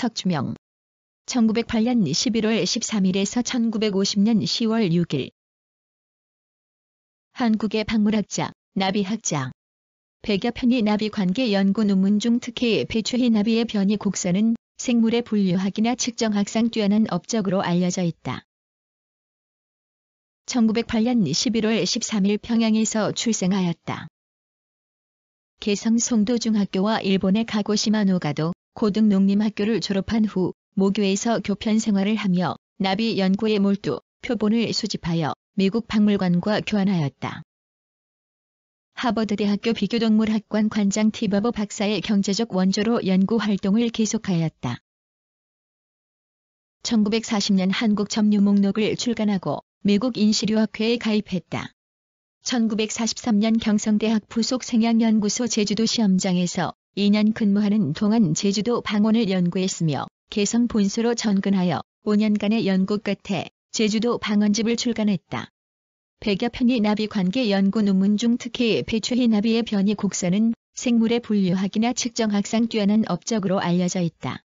석주명 1908년 11월 13일에서 1950년 10월 6일 한국의 박물학자, 나비학자 백여 편이 나비 관계 연구 논문 중 특히 배추희 나비의 변이 곡선은 생물의 분류학이나 측정학상 뛰어난 업적으로 알려져 있다. 1908년 11월 13일 평양에서 출생하였다. 개성 송도중학교와 일본의 가고시마 노가도 고등농림학교를 졸업한 후 모교에서 교편 생활을 하며 나비 연구에 몰두 표본을 수집하여 미국 박물관과 교환하였다. 하버드대학교 비교동물학관 관장 티버버 박사의 경제적 원조로 연구 활동을 계속하였다. 1940년 한국 점유 목록을 출간하고 미국 인시류학회에 가입했다. 1943년 경성대학 부속 생양연구소 제주도 시험장에서 2년 근무하는 동안 제주도 방언을 연구했으며 개성 본소로 전근하여 5년간의 연구 끝에 제주도 방언집을 출간했다. 1 0 0여편의 나비 관계 연구 논문 중 특히 배추희 나비의 변이 곡선은 생물의 분류학이나 측정학상 뛰어난 업적으로 알려져 있다.